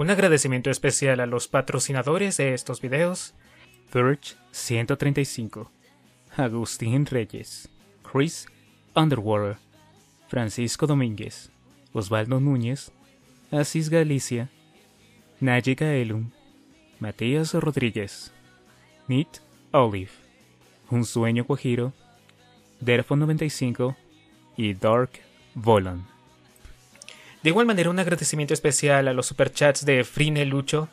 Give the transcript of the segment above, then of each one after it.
Un agradecimiento especial a los patrocinadores de estos videos. Verge 135, Agustín Reyes, Chris Underwater, Francisco Domínguez, Osvaldo Núñez, Asís Galicia, Nayica Elum, Matías Rodríguez, Nit Olive, Un Sueño Guajiro, Derfo 95 y Dark Volan. De igual manera, un agradecimiento especial a los superchats de Frine Lucho,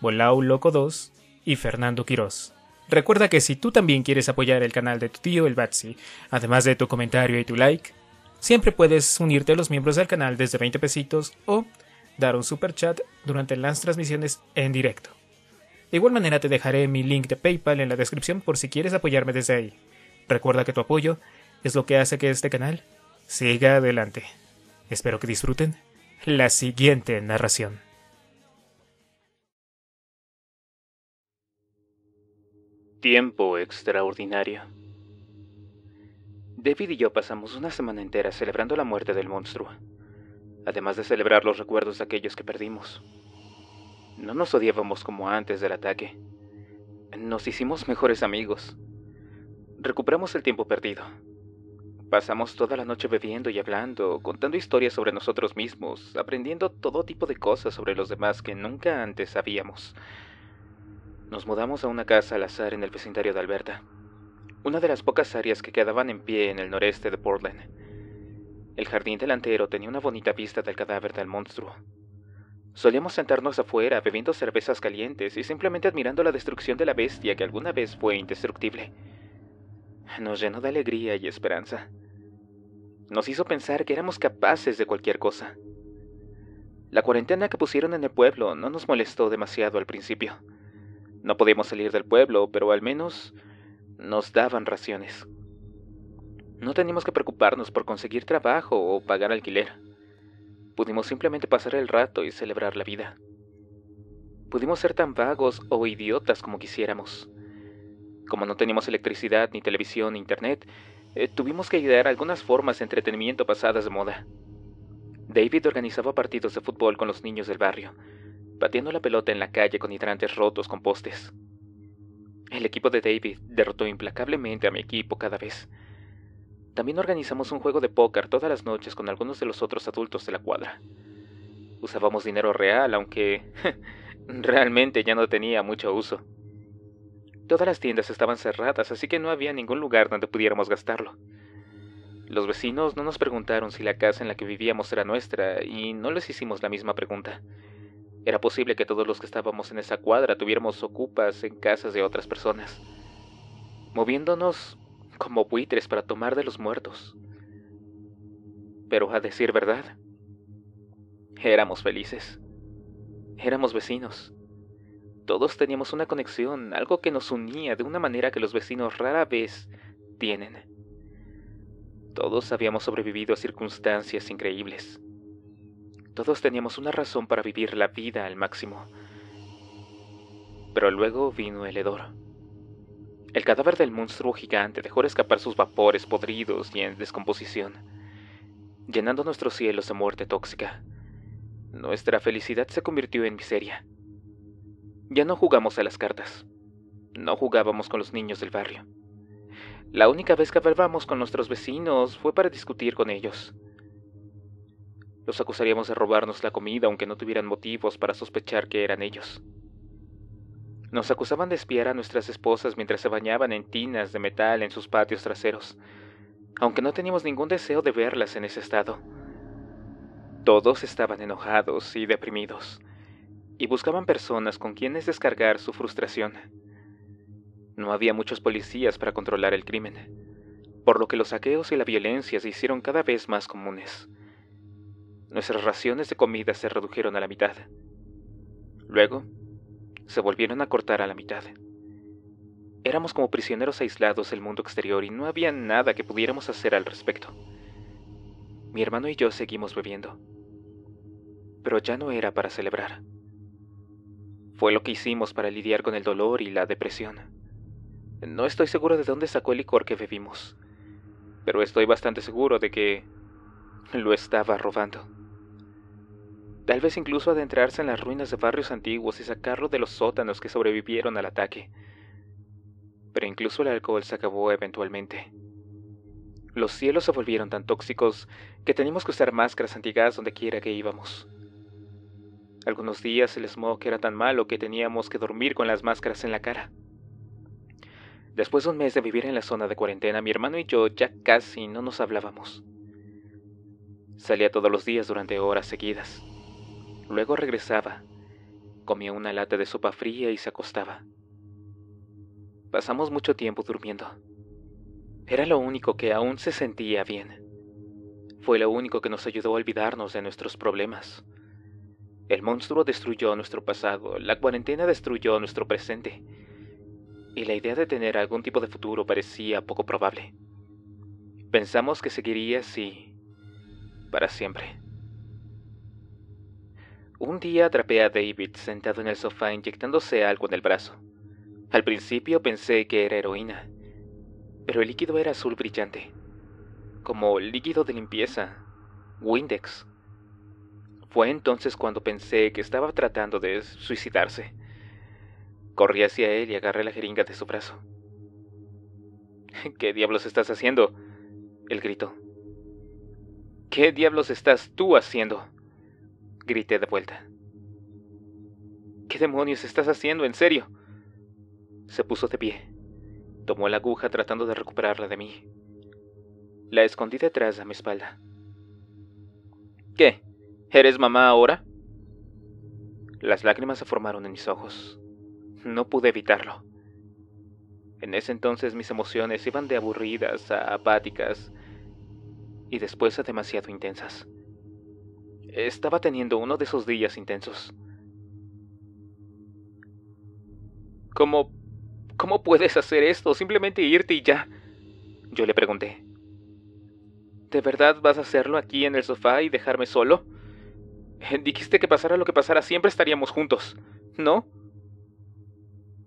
Bolao Loco 2 y Fernando Quiroz. Recuerda que si tú también quieres apoyar el canal de tu tío el Batsy, además de tu comentario y tu like, siempre puedes unirte a los miembros del canal desde 20 pesitos o dar un superchat durante las transmisiones en directo. De igual manera te dejaré mi link de PayPal en la descripción por si quieres apoyarme desde ahí. Recuerda que tu apoyo es lo que hace que este canal siga adelante. Espero que disfruten la siguiente narración. Tiempo extraordinario. David y yo pasamos una semana entera celebrando la muerte del monstruo, además de celebrar los recuerdos de aquellos que perdimos. No nos odiábamos como antes del ataque. Nos hicimos mejores amigos. Recuperamos el tiempo perdido, Pasamos toda la noche bebiendo y hablando, contando historias sobre nosotros mismos, aprendiendo todo tipo de cosas sobre los demás que nunca antes sabíamos. Nos mudamos a una casa al azar en el vecindario de Alberta, una de las pocas áreas que quedaban en pie en el noreste de Portland. El jardín delantero tenía una bonita vista del cadáver del monstruo, Solíamos sentarnos afuera bebiendo cervezas calientes y simplemente admirando la destrucción de la bestia que alguna vez fue indestructible. Nos llenó de alegría y esperanza nos hizo pensar que éramos capaces de cualquier cosa. La cuarentena que pusieron en el pueblo no nos molestó demasiado al principio. No podíamos salir del pueblo, pero al menos nos daban raciones. No teníamos que preocuparnos por conseguir trabajo o pagar alquiler. Pudimos simplemente pasar el rato y celebrar la vida. Pudimos ser tan vagos o idiotas como quisiéramos. Como no teníamos electricidad, ni televisión, ni internet, eh, tuvimos que idear algunas formas de entretenimiento pasadas de moda. David organizaba partidos de fútbol con los niños del barrio, batiendo la pelota en la calle con hidrantes rotos con postes. El equipo de David derrotó implacablemente a mi equipo cada vez. También organizamos un juego de póker todas las noches con algunos de los otros adultos de la cuadra. Usábamos dinero real, aunque realmente ya no tenía mucho uso. Todas las tiendas estaban cerradas, así que no había ningún lugar donde pudiéramos gastarlo. Los vecinos no nos preguntaron si la casa en la que vivíamos era nuestra, y no les hicimos la misma pregunta. Era posible que todos los que estábamos en esa cuadra tuviéramos ocupas en casas de otras personas, moviéndonos como buitres para tomar de los muertos. Pero a decir verdad, éramos felices. Éramos vecinos. Todos teníamos una conexión, algo que nos unía de una manera que los vecinos rara vez tienen. Todos habíamos sobrevivido a circunstancias increíbles. Todos teníamos una razón para vivir la vida al máximo. Pero luego vino el hedor. El cadáver del monstruo gigante dejó escapar sus vapores podridos y en descomposición, llenando nuestros cielos de muerte tóxica. Nuestra felicidad se convirtió en miseria. Ya no jugamos a las cartas. No jugábamos con los niños del barrio. La única vez que hablábamos con nuestros vecinos fue para discutir con ellos. Los acusaríamos de robarnos la comida aunque no tuvieran motivos para sospechar que eran ellos. Nos acusaban de espiar a nuestras esposas mientras se bañaban en tinas de metal en sus patios traseros, aunque no teníamos ningún deseo de verlas en ese estado. Todos estaban enojados y deprimidos y buscaban personas con quienes descargar su frustración. No había muchos policías para controlar el crimen, por lo que los saqueos y la violencia se hicieron cada vez más comunes. Nuestras raciones de comida se redujeron a la mitad. Luego, se volvieron a cortar a la mitad. Éramos como prisioneros aislados del mundo exterior y no había nada que pudiéramos hacer al respecto. Mi hermano y yo seguimos bebiendo. Pero ya no era para celebrar. Fue lo que hicimos para lidiar con el dolor y la depresión. No estoy seguro de dónde sacó el licor que bebimos, pero estoy bastante seguro de que lo estaba robando. Tal vez incluso adentrarse en las ruinas de barrios antiguos y sacarlo de los sótanos que sobrevivieron al ataque. Pero incluso el alcohol se acabó eventualmente. Los cielos se volvieron tan tóxicos que teníamos que usar máscaras antigas donde quiera que íbamos. Algunos días el smog era tan malo que teníamos que dormir con las máscaras en la cara. Después de un mes de vivir en la zona de cuarentena, mi hermano y yo ya casi no nos hablábamos. Salía todos los días durante horas seguidas. Luego regresaba, comía una lata de sopa fría y se acostaba. Pasamos mucho tiempo durmiendo. Era lo único que aún se sentía bien. Fue lo único que nos ayudó a olvidarnos de nuestros problemas, el monstruo destruyó nuestro pasado, la cuarentena destruyó nuestro presente, y la idea de tener algún tipo de futuro parecía poco probable. Pensamos que seguiría así para siempre. Un día atrapé a David sentado en el sofá inyectándose algo en el brazo. Al principio pensé que era heroína, pero el líquido era azul brillante, como líquido de limpieza, Windex. Fue entonces cuando pensé que estaba tratando de suicidarse. Corrí hacia él y agarré la jeringa de su brazo. ¿Qué diablos estás haciendo? Él gritó. ¿Qué diablos estás tú haciendo? Grité de vuelta. ¿Qué demonios estás haciendo, en serio? Se puso de pie. Tomó la aguja tratando de recuperarla de mí. La escondí detrás a mi espalda. ¿Qué? ¿Eres mamá ahora? Las lágrimas se formaron en mis ojos. No pude evitarlo. En ese entonces mis emociones iban de aburridas a apáticas y después a demasiado intensas. Estaba teniendo uno de esos días intensos. ¿Cómo... cómo puedes hacer esto? Simplemente irte y ya. Yo le pregunté. ¿De verdad vas a hacerlo aquí en el sofá y dejarme solo? Dijiste que pasara lo que pasara, siempre estaríamos juntos, ¿no?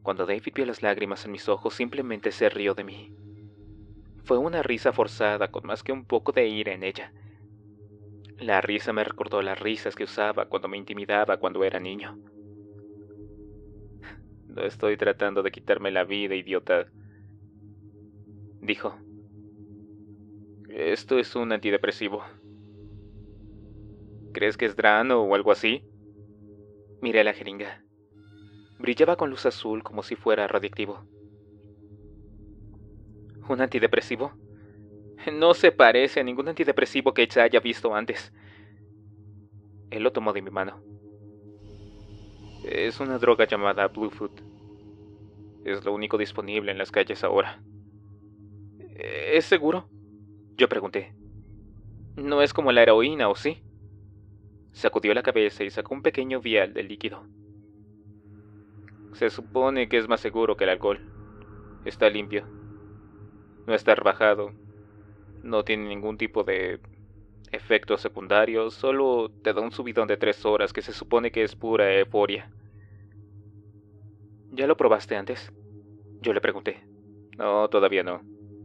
Cuando David vio las lágrimas en mis ojos, simplemente se rió de mí. Fue una risa forzada, con más que un poco de ira en ella. La risa me recordó las risas que usaba cuando me intimidaba cuando era niño. No estoy tratando de quitarme la vida, idiota. Dijo. Esto es un antidepresivo. ¿Crees que es drano o algo así? Miré la jeringa. Brillaba con luz azul como si fuera radiactivo. ¿Un antidepresivo? No se parece a ningún antidepresivo que se haya visto antes. Él lo tomó de mi mano. Es una droga llamada Bluefoot. Es lo único disponible en las calles ahora. ¿Es seguro? Yo pregunté. No es como la heroína, ¿o sí? Sacudió la cabeza y sacó un pequeño vial de líquido. Se supone que es más seguro que el alcohol. Está limpio. No está rebajado. No tiene ningún tipo de efectos secundarios. Solo te da un subidón de tres horas que se supone que es pura euforia. ¿Ya lo probaste antes? Yo le pregunté. No, todavía no,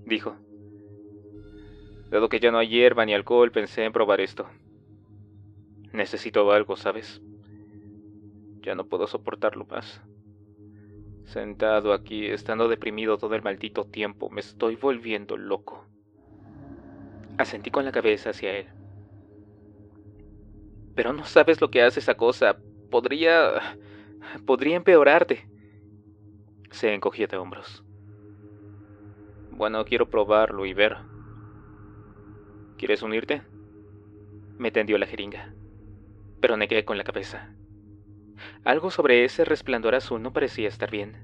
dijo. Dado que ya no hay hierba ni alcohol, pensé en probar esto. Necesito algo, ¿sabes? Ya no puedo soportarlo más. Sentado aquí, estando deprimido todo el maldito tiempo, me estoy volviendo loco. Asentí con la cabeza hacia él. Pero no sabes lo que hace esa cosa. Podría... podría empeorarte. Se encogió de hombros. Bueno, quiero probarlo y ver. ¿Quieres unirte? Me tendió la jeringa pero negué con la cabeza. Algo sobre ese resplandor azul no parecía estar bien.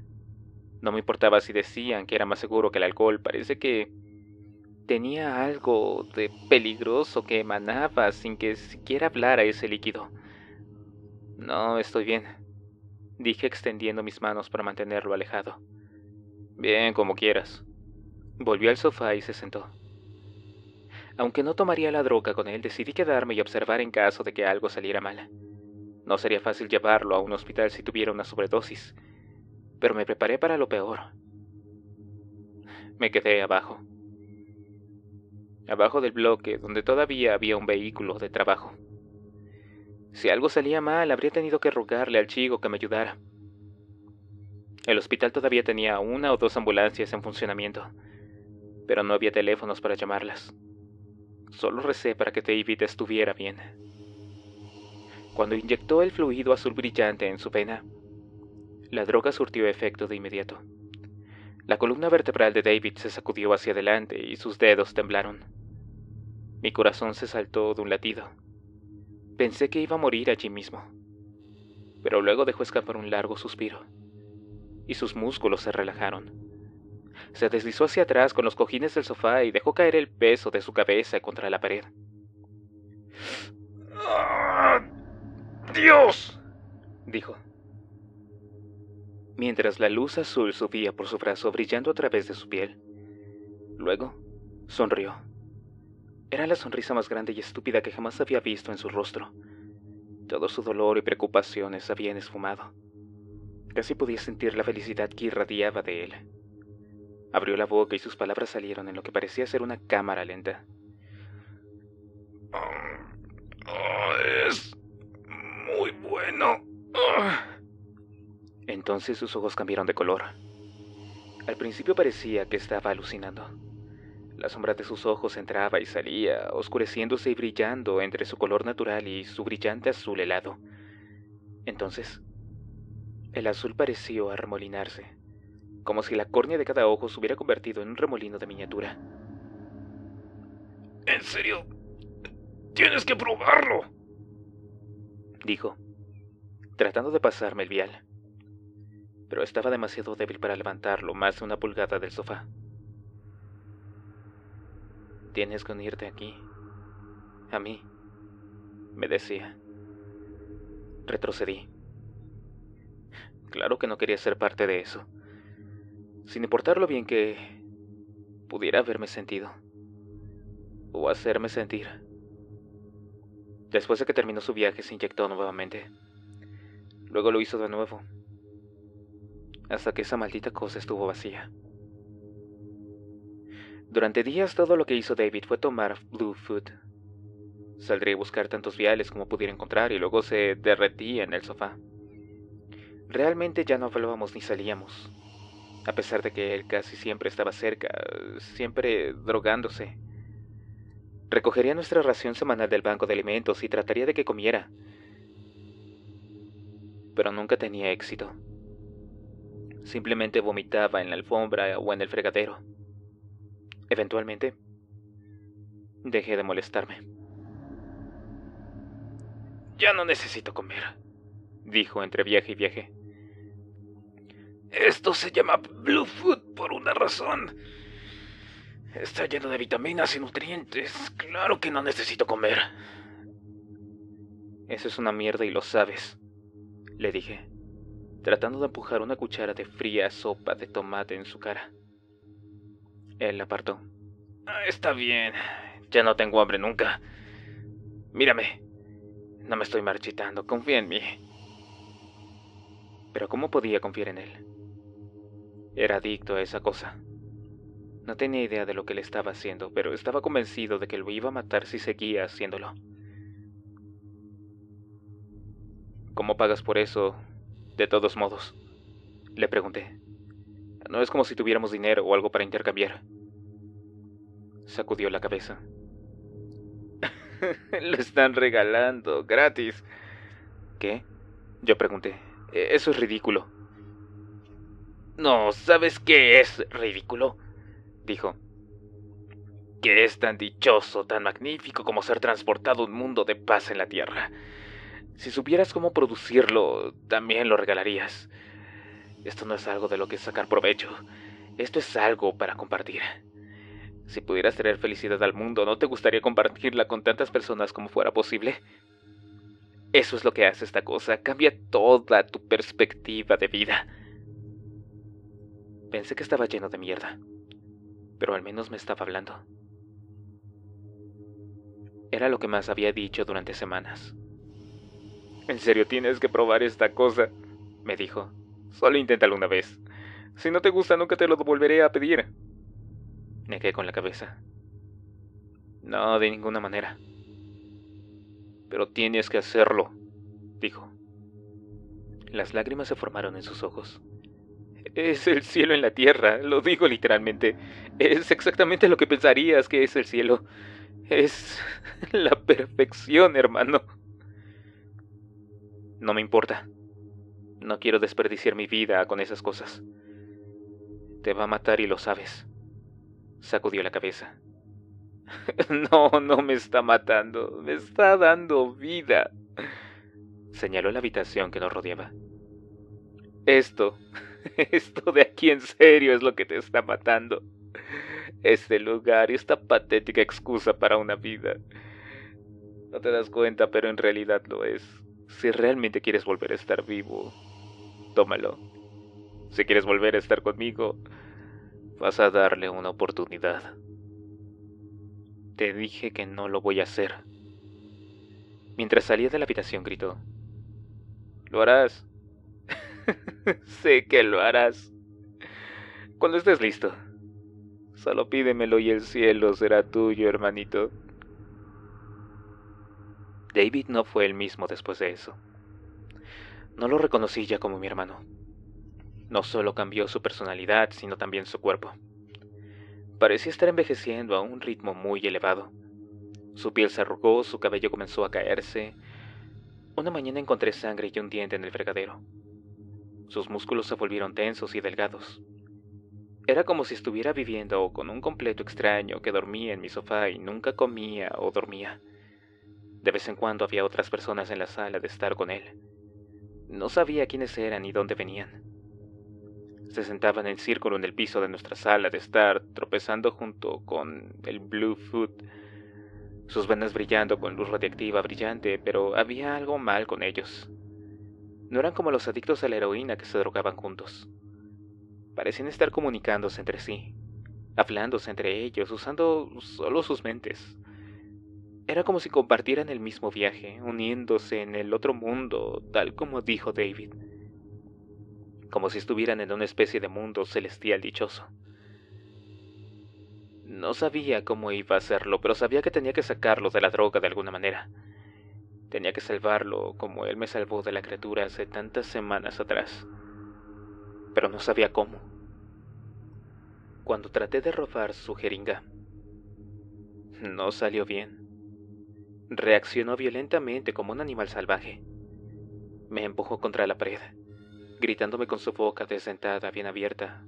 No me importaba si decían que era más seguro que el alcohol, parece que tenía algo de peligroso que emanaba sin que siquiera hablara ese líquido. No estoy bien, dije extendiendo mis manos para mantenerlo alejado. Bien, como quieras. Volvió al sofá y se sentó. Aunque no tomaría la droga con él, decidí quedarme y observar en caso de que algo saliera mal. No sería fácil llevarlo a un hospital si tuviera una sobredosis, pero me preparé para lo peor. Me quedé abajo. Abajo del bloque, donde todavía había un vehículo de trabajo. Si algo salía mal, habría tenido que rogarle al chico que me ayudara. El hospital todavía tenía una o dos ambulancias en funcionamiento, pero no había teléfonos para llamarlas. Solo recé para que David estuviera bien. Cuando inyectó el fluido azul brillante en su vena, la droga surtió efecto de inmediato. La columna vertebral de David se sacudió hacia adelante y sus dedos temblaron. Mi corazón se saltó de un latido. Pensé que iba a morir allí mismo, pero luego dejó escapar un largo suspiro y sus músculos se relajaron. Se deslizó hacia atrás con los cojines del sofá y dejó caer el peso de su cabeza contra la pared. ¡Ah! ¡Dios! dijo. Mientras la luz azul subía por su brazo brillando a través de su piel. Luego, sonrió. Era la sonrisa más grande y estúpida que jamás había visto en su rostro. Todo su dolor y preocupaciones habían esfumado. Casi podía sentir la felicidad que irradiaba de él. Abrió la boca y sus palabras salieron en lo que parecía ser una cámara lenta. Ah, es muy bueno. Ah. Entonces sus ojos cambiaron de color. Al principio parecía que estaba alucinando. La sombra de sus ojos entraba y salía, oscureciéndose y brillando entre su color natural y su brillante azul helado. Entonces, el azul pareció arremolinarse como si la córnea de cada ojo se hubiera convertido en un remolino de miniatura. ¿En serio? Tienes que probarlo, dijo, tratando de pasarme el vial. Pero estaba demasiado débil para levantarlo más de una pulgada del sofá. Tienes que unirte aquí, a mí, me decía. Retrocedí. Claro que no quería ser parte de eso sin importar lo bien que pudiera haberme sentido o hacerme sentir. Después de que terminó su viaje se inyectó nuevamente. Luego lo hizo de nuevo, hasta que esa maldita cosa estuvo vacía. Durante días todo lo que hizo David fue tomar Blue Food. Saldría a buscar tantos viales como pudiera encontrar y luego se derretía en el sofá. Realmente ya no hablábamos ni salíamos a pesar de que él casi siempre estaba cerca, siempre drogándose. Recogería nuestra ración semanal del banco de alimentos y trataría de que comiera. Pero nunca tenía éxito. Simplemente vomitaba en la alfombra o en el fregadero. Eventualmente, dejé de molestarme. Ya no necesito comer, dijo entre viaje y viaje. Esto se llama Blue Food por una razón. Está lleno de vitaminas y nutrientes. Claro que no necesito comer. Eso es una mierda y lo sabes, le dije, tratando de empujar una cuchara de fría sopa de tomate en su cara. Él la apartó. Ah, está bien, ya no tengo hambre nunca. Mírame, no me estoy marchitando, confía en mí. Pero ¿cómo podía confiar en él? Era adicto a esa cosa. No tenía idea de lo que le estaba haciendo, pero estaba convencido de que lo iba a matar si seguía haciéndolo. ¿Cómo pagas por eso? De todos modos, le pregunté. No es como si tuviéramos dinero o algo para intercambiar. Sacudió la cabeza. lo están regalando, gratis. ¿Qué? Yo pregunté. E-, eso es ridículo. No, ¿sabes qué es ridículo? dijo. Que es tan dichoso, tan magnífico como ser transportado un mundo de paz en la Tierra. Si supieras cómo producirlo, también lo regalarías. Esto no es algo de lo que sacar provecho. Esto es algo para compartir. Si pudieras traer felicidad al mundo, ¿no te gustaría compartirla con tantas personas como fuera posible? Eso es lo que hace esta cosa, cambia toda tu perspectiva de vida. Pensé que estaba lleno de mierda, pero al menos me estaba hablando. Era lo que más había dicho durante semanas. En serio, tienes que probar esta cosa, me dijo. Solo inténtalo una vez. Si no te gusta, nunca te lo volveré a pedir. Negué con la cabeza. No, de ninguna manera. Pero tienes que hacerlo, dijo. Las lágrimas se formaron en sus ojos es el cielo en la tierra, lo digo literalmente. Es exactamente lo que pensarías que es el cielo. Es la perfección, hermano. No me importa. No quiero desperdiciar mi vida con esas cosas. Te va a matar y lo sabes. Sacudió la cabeza. No, no me está matando, me está dando vida. Señaló la habitación que nos rodeaba. Esto, esto de aquí en serio es lo que te está matando. Este lugar y esta patética excusa para una vida. No te das cuenta, pero en realidad lo es. Si realmente quieres volver a estar vivo, tómalo. Si quieres volver a estar conmigo, vas a darle una oportunidad. Te dije que no lo voy a hacer. Mientras salía de la habitación gritó, Lo harás. sé que lo harás. Cuando estés listo. Solo pídemelo y el cielo será tuyo, hermanito. David no fue el mismo después de eso. No lo reconocí ya como mi hermano. No solo cambió su personalidad, sino también su cuerpo. Parecía estar envejeciendo a un ritmo muy elevado. Su piel se arrugó, su cabello comenzó a caerse. Una mañana encontré sangre y un diente en el fregadero. Sus músculos se volvieron tensos y delgados. Era como si estuviera viviendo con un completo extraño que dormía en mi sofá y nunca comía o dormía. De vez en cuando había otras personas en la sala de estar con él. No sabía quiénes eran ni dónde venían. Se sentaban en círculo en el piso de nuestra sala de estar, tropezando junto con el Blue Foot, sus venas brillando con luz radiactiva brillante, pero había algo mal con ellos. No eran como los adictos a la heroína que se drogaban juntos. Parecían estar comunicándose entre sí, hablándose entre ellos, usando solo sus mentes. Era como si compartieran el mismo viaje, uniéndose en el otro mundo, tal como dijo David. Como si estuvieran en una especie de mundo celestial dichoso. No sabía cómo iba a hacerlo, pero sabía que tenía que sacarlo de la droga de alguna manera. Tenía que salvarlo como él me salvó de la criatura hace tantas semanas atrás. Pero no sabía cómo. Cuando traté de robar su jeringa, no salió bien. Reaccionó violentamente como un animal salvaje. Me empujó contra la pared, gritándome con su boca desdentada bien abierta.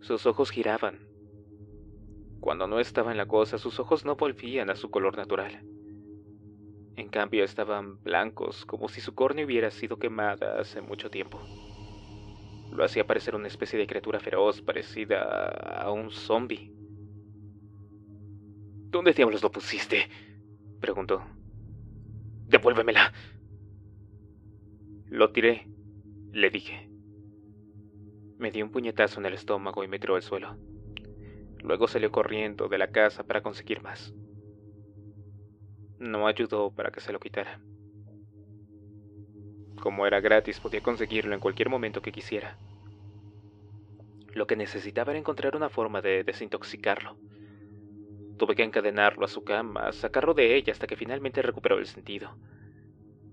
Sus ojos giraban. Cuando no estaba en la cosa, sus ojos no volvían a su color natural. En cambio estaban blancos, como si su córnea hubiera sido quemada hace mucho tiempo. Lo hacía parecer una especie de criatura feroz parecida a un zombie. ¿Dónde diablos lo pusiste? preguntó. Devuélvemela. Lo tiré, le dije. Me dio un puñetazo en el estómago y me tiró al suelo. Luego salió corriendo de la casa para conseguir más no ayudó para que se lo quitara. Como era gratis, podía conseguirlo en cualquier momento que quisiera. Lo que necesitaba era encontrar una forma de desintoxicarlo. Tuve que encadenarlo a su cama, sacarlo de ella hasta que finalmente recuperó el sentido.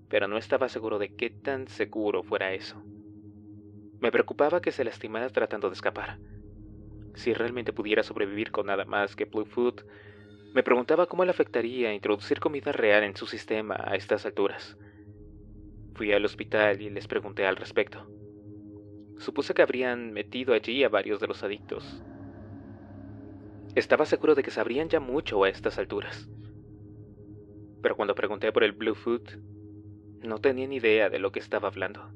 Pero no estaba seguro de qué tan seguro fuera eso. Me preocupaba que se lastimara tratando de escapar. Si realmente pudiera sobrevivir con nada más que Bluefoot, me preguntaba cómo le afectaría introducir comida real en su sistema a estas alturas. Fui al hospital y les pregunté al respecto. Supuse que habrían metido allí a varios de los adictos. Estaba seguro de que sabrían ya mucho a estas alturas. Pero cuando pregunté por el Blue Food, no tenían idea de lo que estaba hablando.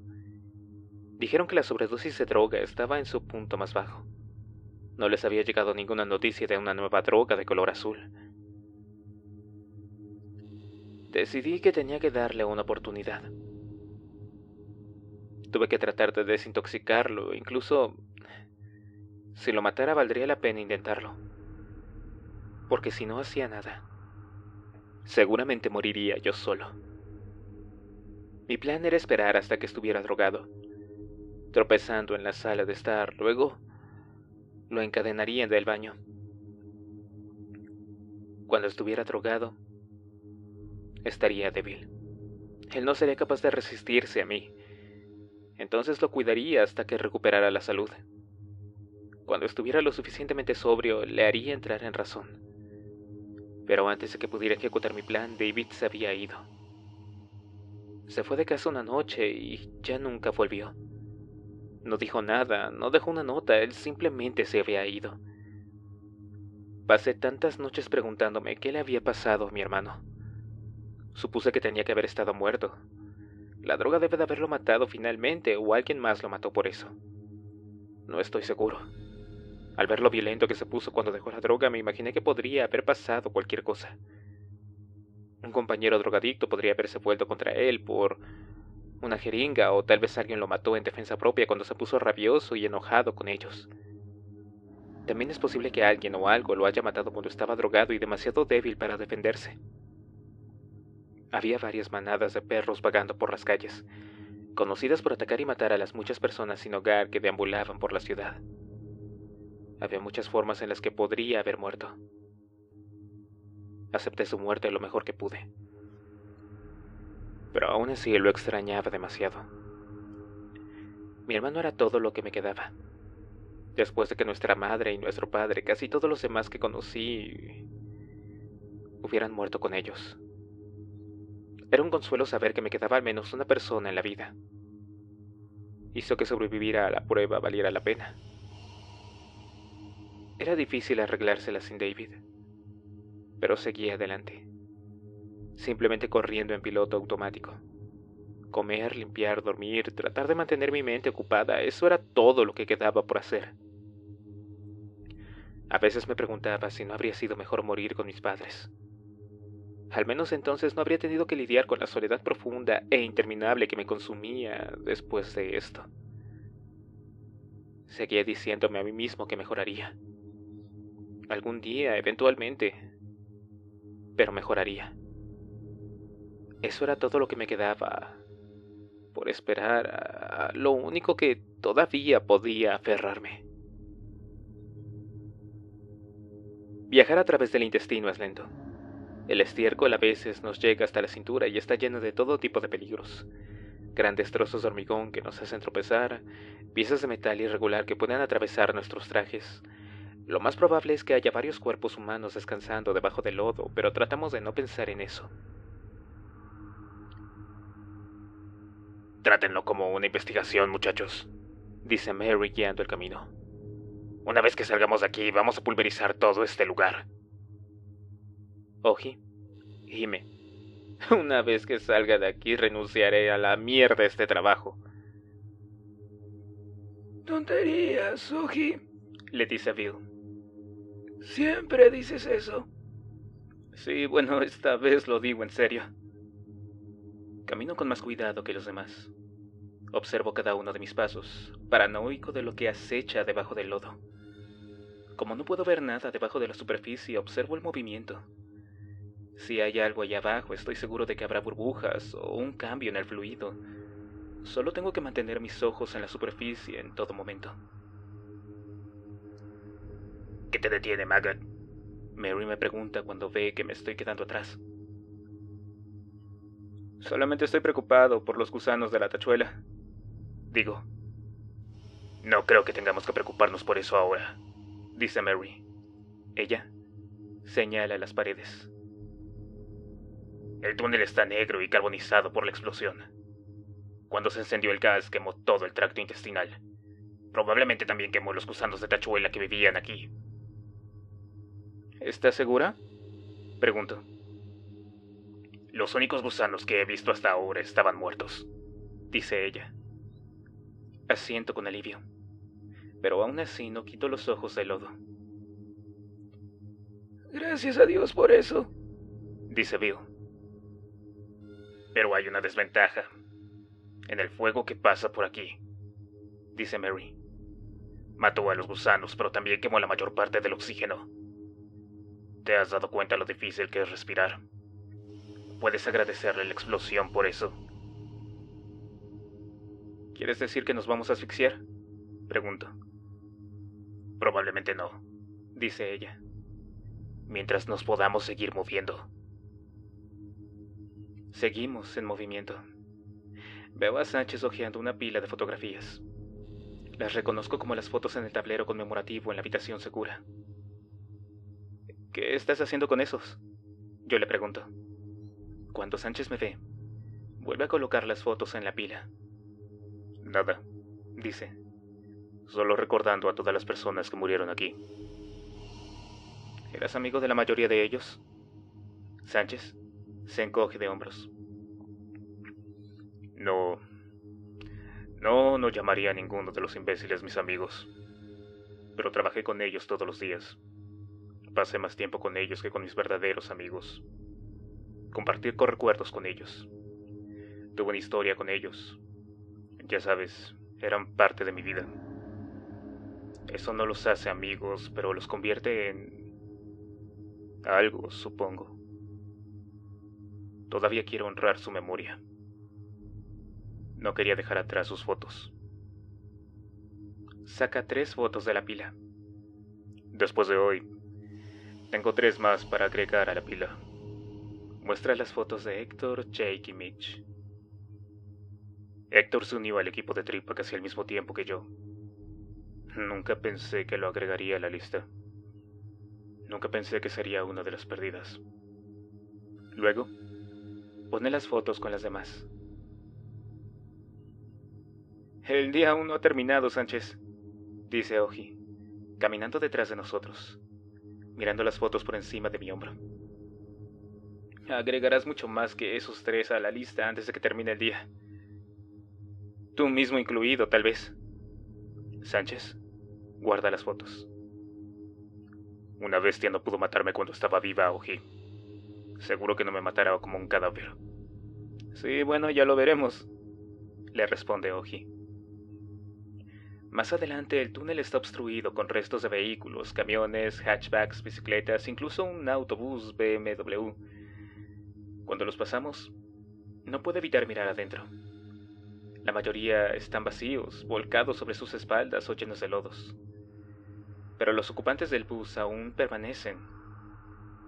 Dijeron que la sobredosis de droga estaba en su punto más bajo. No les había llegado ninguna noticia de una nueva droga de color azul decidí que tenía que darle una oportunidad. Tuve que tratar de desintoxicarlo, incluso si lo matara valdría la pena intentarlo. Porque si no hacía nada, seguramente moriría yo solo. Mi plan era esperar hasta que estuviera drogado. Tropezando en la sala de estar, luego lo encadenaría en el baño. Cuando estuviera drogado, estaría débil. Él no sería capaz de resistirse a mí. Entonces lo cuidaría hasta que recuperara la salud. Cuando estuviera lo suficientemente sobrio, le haría entrar en razón. Pero antes de que pudiera ejecutar mi plan, David se había ido. Se fue de casa una noche y ya nunca volvió. No dijo nada, no dejó una nota, él simplemente se había ido. Pasé tantas noches preguntándome qué le había pasado a mi hermano. Supuse que tenía que haber estado muerto. La droga debe de haberlo matado finalmente o alguien más lo mató por eso. No estoy seguro. Al ver lo violento que se puso cuando dejó la droga, me imaginé que podría haber pasado cualquier cosa. Un compañero drogadicto podría haberse vuelto contra él por una jeringa o tal vez alguien lo mató en defensa propia cuando se puso rabioso y enojado con ellos. También es posible que alguien o algo lo haya matado cuando estaba drogado y demasiado débil para defenderse había varias manadas de perros vagando por las calles, conocidas por atacar y matar a las muchas personas sin hogar que deambulaban por la ciudad. Había muchas formas en las que podría haber muerto. Acepté su muerte lo mejor que pude. Pero aún así lo extrañaba demasiado. Mi hermano era todo lo que me quedaba. Después de que nuestra madre y nuestro padre, casi todos los demás que conocí, hubieran muerto con ellos. Era un consuelo saber que me quedaba al menos una persona en la vida. Hizo que sobrevivir a la prueba valiera la pena. Era difícil arreglársela sin David, pero seguía adelante, simplemente corriendo en piloto automático. Comer, limpiar, dormir, tratar de mantener mi mente ocupada, eso era todo lo que quedaba por hacer. A veces me preguntaba si no habría sido mejor morir con mis padres. Al menos entonces no habría tenido que lidiar con la soledad profunda e interminable que me consumía después de esto. Seguía diciéndome a mí mismo que mejoraría. Algún día, eventualmente. Pero mejoraría. Eso era todo lo que me quedaba por esperar a lo único que todavía podía aferrarme. Viajar a través del intestino es lento. El estiércol a veces nos llega hasta la cintura y está lleno de todo tipo de peligros. Grandes trozos de hormigón que nos hacen tropezar, piezas de metal irregular que pueden atravesar nuestros trajes. Lo más probable es que haya varios cuerpos humanos descansando debajo del lodo, pero tratamos de no pensar en eso. Trátenlo como una investigación, muchachos, dice Mary guiando el camino. Una vez que salgamos de aquí, vamos a pulverizar todo este lugar. Oji, dime. una vez que salga de aquí renunciaré a la mierda este trabajo. Tonterías, Oji, le dice a Bill. Siempre dices eso. Sí, bueno, esta vez lo digo en serio. Camino con más cuidado que los demás. Observo cada uno de mis pasos, paranoico de lo que acecha debajo del lodo. Como no puedo ver nada debajo de la superficie, observo el movimiento. Si hay algo allá abajo, estoy seguro de que habrá burbujas o un cambio en el fluido. Solo tengo que mantener mis ojos en la superficie en todo momento. ¿Qué te detiene, Maggot? Mary me pregunta cuando ve que me estoy quedando atrás. Solamente estoy preocupado por los gusanos de la tachuela. Digo. No creo que tengamos que preocuparnos por eso ahora, dice Mary. Ella señala las paredes. El túnel está negro y carbonizado por la explosión. Cuando se encendió el gas quemó todo el tracto intestinal. Probablemente también quemó los gusanos de tachuela que vivían aquí. ¿Estás segura? Pregunto. Los únicos gusanos que he visto hasta ahora estaban muertos, dice ella. Asiento con alivio, pero aún así no quito los ojos del lodo. Gracias a Dios por eso, dice Bill. Pero hay una desventaja. En el fuego que pasa por aquí, dice Mary. Mató a los gusanos, pero también quemó la mayor parte del oxígeno. ¿Te has dado cuenta lo difícil que es respirar? Puedes agradecerle la explosión por eso. ¿Quieres decir que nos vamos a asfixiar? Pregunto. Probablemente no, dice ella. Mientras nos podamos seguir moviendo. Seguimos en movimiento. Veo a Sánchez hojeando una pila de fotografías. Las reconozco como las fotos en el tablero conmemorativo en la habitación segura. ¿Qué estás haciendo con esos? Yo le pregunto. Cuando Sánchez me ve, vuelve a colocar las fotos en la pila. Nada, dice. Solo recordando a todas las personas que murieron aquí. ¿Eras amigo de la mayoría de ellos? Sánchez se encoge de hombros. No. No, no llamaría a ninguno de los imbéciles mis amigos. Pero trabajé con ellos todos los días. Pasé más tiempo con ellos que con mis verdaderos amigos. Compartí con recuerdos con ellos. Tuve una historia con ellos. Ya sabes, eran parte de mi vida. Eso no los hace amigos, pero los convierte en... algo, supongo. Todavía quiero honrar su memoria. No quería dejar atrás sus fotos. Saca tres fotos de la pila. Después de hoy, tengo tres más para agregar a la pila. Muestra las fotos de Héctor, Jake y Mitch. Héctor se unió al equipo de Tripa casi al mismo tiempo que yo. Nunca pensé que lo agregaría a la lista. Nunca pensé que sería una de las perdidas. Luego, Pone las fotos con las demás. El día aún no ha terminado, Sánchez, dice Oji, caminando detrás de nosotros, mirando las fotos por encima de mi hombro. Agregarás mucho más que esos tres a la lista antes de que termine el día. Tú mismo incluido, tal vez. Sánchez, guarda las fotos. Una bestia no pudo matarme cuando estaba viva, Oji. Seguro que no me matará como un cadáver. Sí, bueno, ya lo veremos, le responde Oji. Más adelante el túnel está obstruido con restos de vehículos, camiones, hatchbacks, bicicletas, incluso un autobús BMW. Cuando los pasamos, no puedo evitar mirar adentro. La mayoría están vacíos, volcados sobre sus espaldas o llenos de lodos. Pero los ocupantes del bus aún permanecen,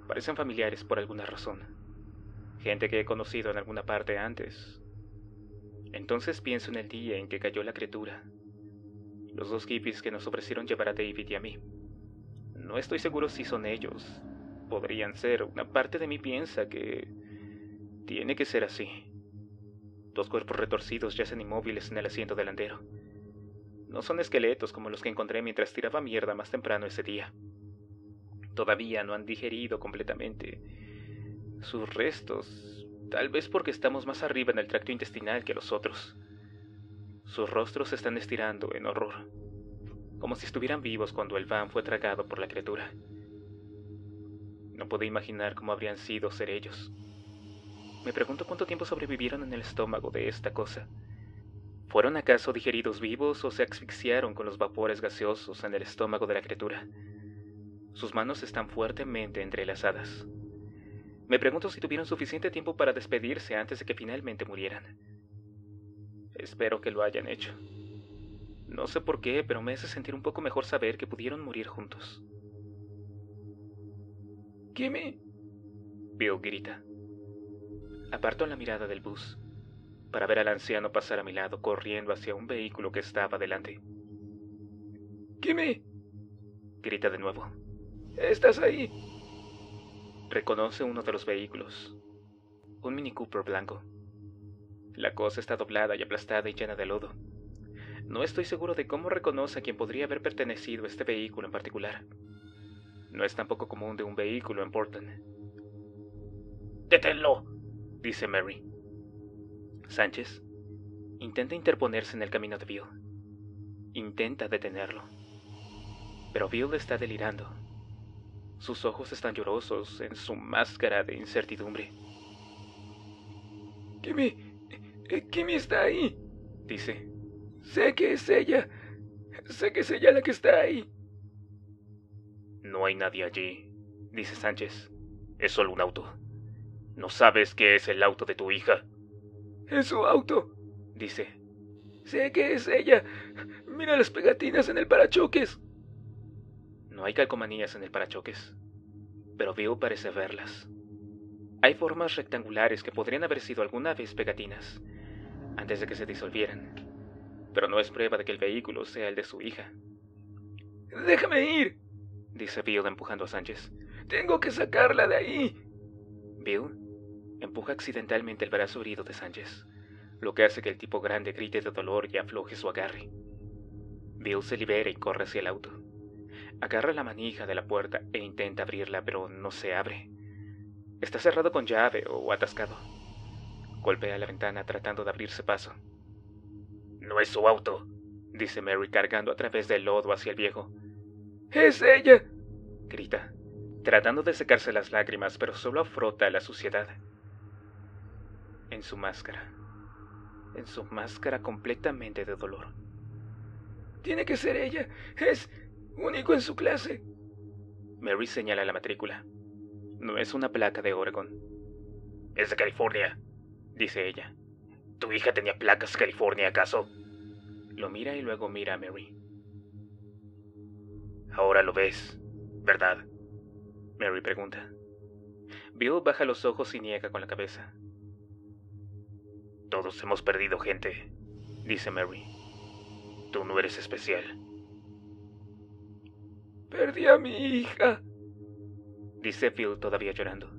Parecen familiares por alguna razón. Gente que he conocido en alguna parte antes. Entonces pienso en el día en que cayó la criatura. Los dos hippies que nos ofrecieron llevar a David y a mí. No estoy seguro si son ellos. Podrían ser. Una parte de mí piensa que... Tiene que ser así. Dos cuerpos retorcidos yacen inmóviles en el asiento delantero. No son esqueletos como los que encontré mientras tiraba mierda más temprano ese día todavía no han digerido completamente sus restos, tal vez porque estamos más arriba en el tracto intestinal que los otros. Sus rostros se están estirando en horror, como si estuvieran vivos cuando el van fue tragado por la criatura. No puedo imaginar cómo habrían sido ser ellos. Me pregunto cuánto tiempo sobrevivieron en el estómago de esta cosa. ¿Fueron acaso digeridos vivos o se asfixiaron con los vapores gaseosos en el estómago de la criatura? Sus manos están fuertemente entrelazadas. Me pregunto si tuvieron suficiente tiempo para despedirse antes de que finalmente murieran. Espero que lo hayan hecho. No sé por qué, pero me hace sentir un poco mejor saber que pudieron morir juntos. Kimmy. Bill grita. Aparto la mirada del bus para ver al anciano pasar a mi lado corriendo hacia un vehículo que estaba delante. Kimmy. grita de nuevo. ¿Estás ahí? Reconoce uno de los vehículos. Un Mini Cooper blanco. La cosa está doblada y aplastada y llena de lodo. No estoy seguro de cómo reconoce a quien podría haber pertenecido a este vehículo en particular. No es tan poco común de un vehículo en Portland. ¡Deténlo! dice Mary. Sánchez intenta interponerse en el camino de Bill. Intenta detenerlo. Pero Bill está delirando sus ojos están llorosos en su máscara de incertidumbre. Kimi, eh, Kimi está ahí, dice. Sé que es ella. Sé que es ella la que está ahí. No hay nadie allí, dice Sánchez. Es solo un auto. No sabes qué es el auto de tu hija. Es su auto, dice. Sé que es ella. Mira las pegatinas en el parachoques. No hay calcomanías en el parachoques, pero Bill parece verlas. Hay formas rectangulares que podrían haber sido alguna vez pegatinas, antes de que se disolvieran, pero no es prueba de que el vehículo sea el de su hija. Déjame ir, dice Bill empujando a Sánchez. Tengo que sacarla de ahí. Bill empuja accidentalmente el brazo herido de Sánchez, lo que hace que el tipo grande grite de dolor y afloje su agarre. Bill se libera y corre hacia el auto. Agarra la manija de la puerta e intenta abrirla, pero no se abre. Está cerrado con llave o atascado. Golpea la ventana tratando de abrirse paso. No es su auto, dice Mary cargando a través del lodo hacia el viejo. ¡Es ella! grita, tratando de secarse las lágrimas, pero solo afrota la suciedad. En su máscara. En su máscara completamente de dolor. Tiene que ser ella. Es único en su clase. Mary señala la matrícula. No es una placa de Oregon. Es de California, dice ella. ¿Tu hija tenía placas California acaso? Lo mira y luego mira a Mary. Ahora lo ves, ¿verdad? Mary pregunta. Bill baja los ojos y niega con la cabeza. Todos hemos perdido gente, dice Mary. Tú no eres especial. Perdí a mi hija, dice Phil todavía llorando.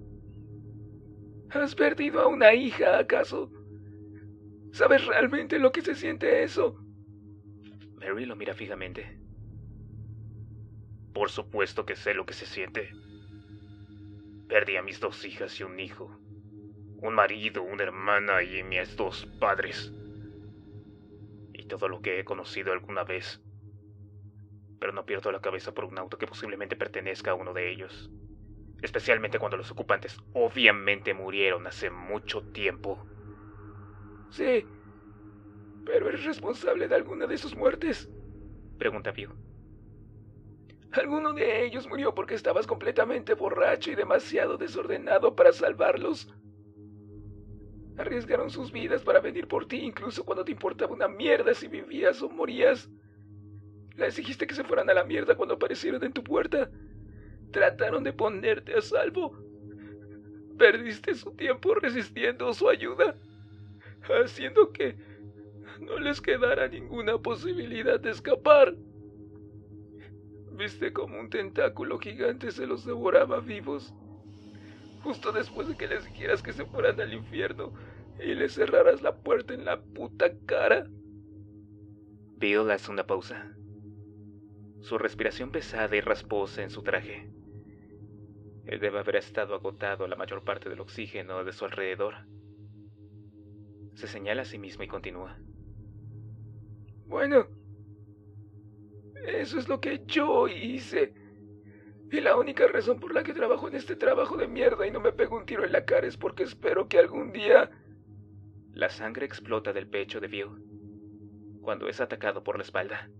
¿Has perdido a una hija, acaso? ¿Sabes realmente lo que se siente eso? Mary lo mira fijamente. Por supuesto que sé lo que se siente. Perdí a mis dos hijas y un hijo. Un marido, una hermana y mis dos padres. Y todo lo que he conocido alguna vez pero no pierdo la cabeza por un auto que posiblemente pertenezca a uno de ellos. Especialmente cuando los ocupantes obviamente murieron hace mucho tiempo. Sí, pero eres responsable de alguna de sus muertes, pregunta Pio. Alguno de ellos murió porque estabas completamente borracho y demasiado desordenado para salvarlos. Arriesgaron sus vidas para venir por ti incluso cuando te importaba una mierda si vivías o morías. Les dijiste que se fueran a la mierda cuando aparecieron en tu puerta. Trataron de ponerte a salvo. Perdiste su tiempo resistiendo su ayuda, haciendo que no les quedara ninguna posibilidad de escapar. Viste como un tentáculo gigante se los devoraba vivos. Justo después de que les dijeras que se fueran al infierno y les cerraras la puerta en la puta cara. Bill hace una pausa su respiración pesada y rasposa en su traje. Él debe haber estado agotado la mayor parte del oxígeno de su alrededor. Se señala a sí mismo y continúa. Bueno, eso es lo que yo hice. Y la única razón por la que trabajo en este trabajo de mierda y no me pego un tiro en la cara es porque espero que algún día... La sangre explota del pecho de Bill cuando es atacado por la espalda.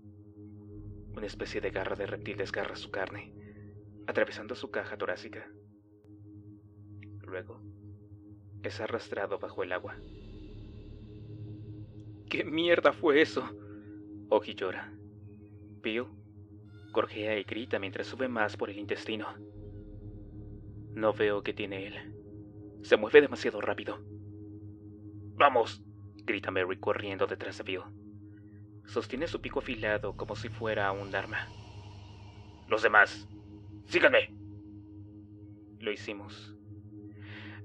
Una especie de garra de reptil desgarra su carne, atravesando su caja torácica. Luego, es arrastrado bajo el agua. ¿Qué mierda fue eso? Oji llora. Bill gorjea y grita mientras sube más por el intestino. No veo qué tiene él. Se mueve demasiado rápido. ¡Vamos! grita Mary corriendo detrás de Bill sostiene su pico afilado como si fuera un arma. Los demás, síganme. Lo hicimos.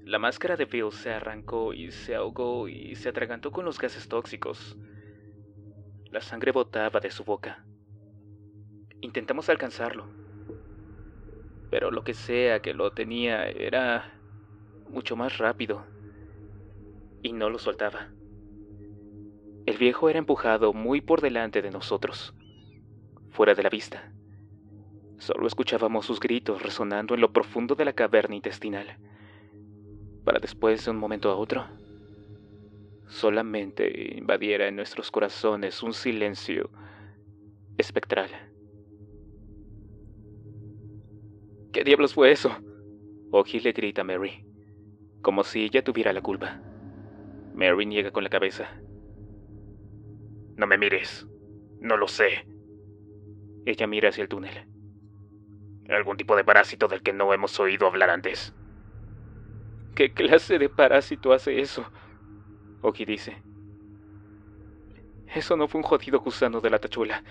La máscara de Bill se arrancó y se ahogó y se atragantó con los gases tóxicos. La sangre botaba de su boca. Intentamos alcanzarlo, pero lo que sea que lo tenía era mucho más rápido y no lo soltaba. El viejo era empujado muy por delante de nosotros, fuera de la vista. Solo escuchábamos sus gritos resonando en lo profundo de la caverna intestinal, para después de un momento a otro, solamente invadiera en nuestros corazones un silencio espectral. ¿Qué diablos fue eso? Oji le grita a Mary, como si ella tuviera la culpa. Mary niega con la cabeza. No me mires. No lo sé. Ella mira hacia el túnel. Algún tipo de parásito del que no hemos oído hablar antes. ¿Qué clase de parásito hace eso? Oki dice. Eso no fue un jodido gusano de la tachuela.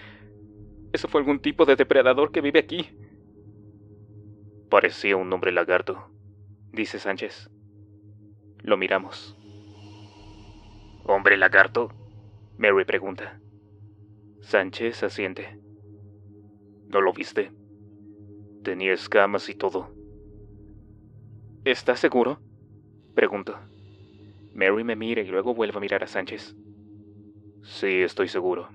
Eso fue algún tipo de depredador que vive aquí. Parecía un hombre lagarto, dice Sánchez. Lo miramos. ¿Hombre lagarto? Mary pregunta. Sánchez asiente. ¿No lo viste? Tenía escamas y todo. ¿Estás seguro? Pregunto. Mary me mira y luego vuelve a mirar a Sánchez. Sí, estoy seguro.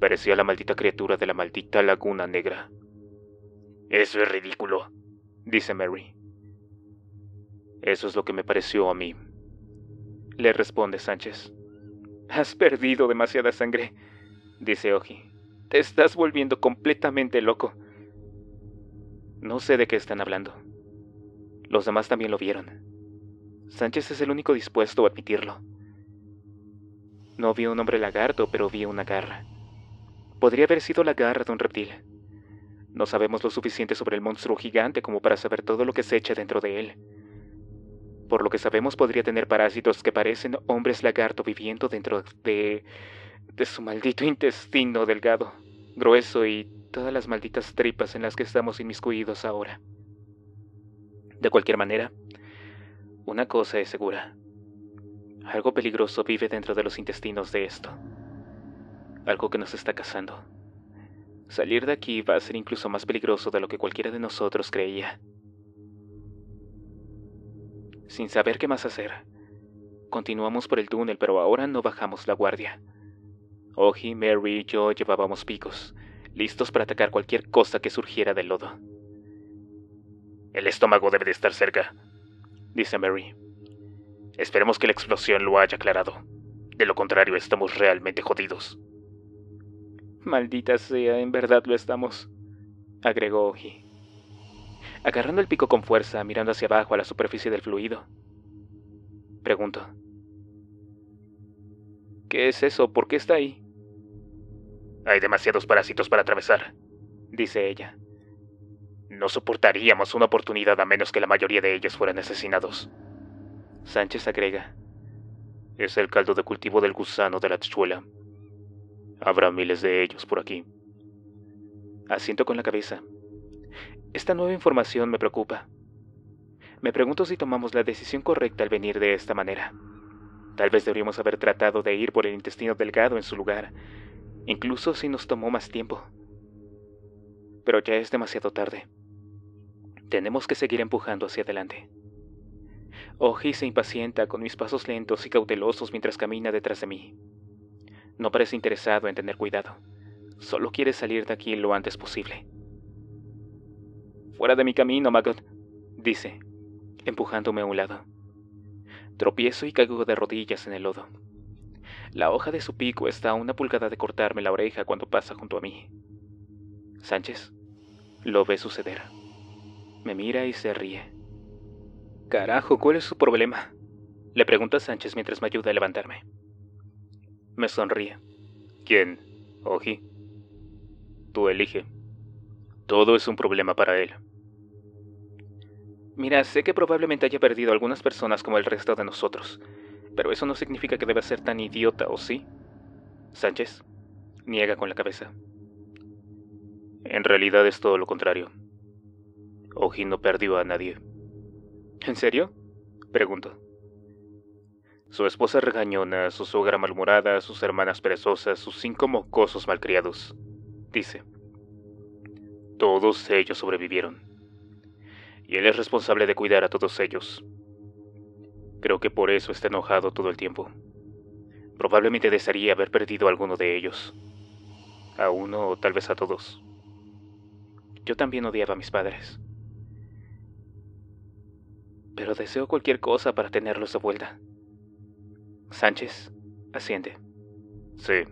Parecía la maldita criatura de la maldita laguna negra. Eso es ridículo, dice Mary. Eso es lo que me pareció a mí, le responde Sánchez. Has perdido demasiada sangre, dice Oji. Te estás volviendo completamente loco. No sé de qué están hablando. Los demás también lo vieron. Sánchez es el único dispuesto a admitirlo. No vi un hombre lagarto, pero vi una garra. Podría haber sido la garra de un reptil. No sabemos lo suficiente sobre el monstruo gigante como para saber todo lo que se echa dentro de él. Por lo que sabemos podría tener parásitos que parecen hombres lagarto viviendo dentro de... de su maldito intestino delgado, grueso y todas las malditas tripas en las que estamos inmiscuidos ahora. De cualquier manera, una cosa es segura. Algo peligroso vive dentro de los intestinos de esto. Algo que nos está cazando. Salir de aquí va a ser incluso más peligroso de lo que cualquiera de nosotros creía sin saber qué más hacer. Continuamos por el túnel, pero ahora no bajamos la guardia. Oji, Mary y yo llevábamos picos, listos para atacar cualquier cosa que surgiera del lodo. El estómago debe de estar cerca, dice Mary. Esperemos que la explosión lo haya aclarado. De lo contrario, estamos realmente jodidos. Maldita sea, en verdad lo estamos, agregó Oji agarrando el pico con fuerza, mirando hacia abajo a la superficie del fluido. Pregunto. ¿Qué es eso? ¿Por qué está ahí? Hay demasiados parásitos para atravesar, dice ella. No soportaríamos una oportunidad a menos que la mayoría de ellos fueran asesinados. Sánchez agrega. Es el caldo de cultivo del gusano de la tichuela. Habrá miles de ellos por aquí. Asiento con la cabeza. Esta nueva información me preocupa. Me pregunto si tomamos la decisión correcta al venir de esta manera. Tal vez deberíamos haber tratado de ir por el intestino delgado en su lugar, incluso si nos tomó más tiempo. Pero ya es demasiado tarde. Tenemos que seguir empujando hacia adelante. Oji se impacienta con mis pasos lentos y cautelosos mientras camina detrás de mí. No parece interesado en tener cuidado. Solo quiere salir de aquí lo antes posible. Fuera de mi camino, Maggot, dice, empujándome a un lado. Tropiezo y cago de rodillas en el lodo. La hoja de su pico está a una pulgada de cortarme la oreja cuando pasa junto a mí. Sánchez lo ve suceder. Me mira y se ríe. Carajo, ¿cuál es su problema? Le pregunta Sánchez mientras me ayuda a levantarme. Me sonríe. ¿Quién? Oji. Tú elige. Todo es un problema para él. Mira, sé que probablemente haya perdido algunas personas como el resto de nosotros, pero eso no significa que deba ser tan idiota, ¿o sí? Sánchez niega con la cabeza. En realidad es todo lo contrario. Oji no perdió a nadie. ¿En serio? Pregunto. Su esposa regañona, su sogra malhumorada, sus hermanas perezosas, sus cinco mocosos malcriados. Dice. Todos ellos sobrevivieron y él es responsable de cuidar a todos ellos. Creo que por eso está enojado todo el tiempo. Probablemente desearía haber perdido a alguno de ellos. A uno o tal vez a todos. Yo también odiaba a mis padres. Pero deseo cualquier cosa para tenerlos de vuelta. Sánchez, asciende. Sí.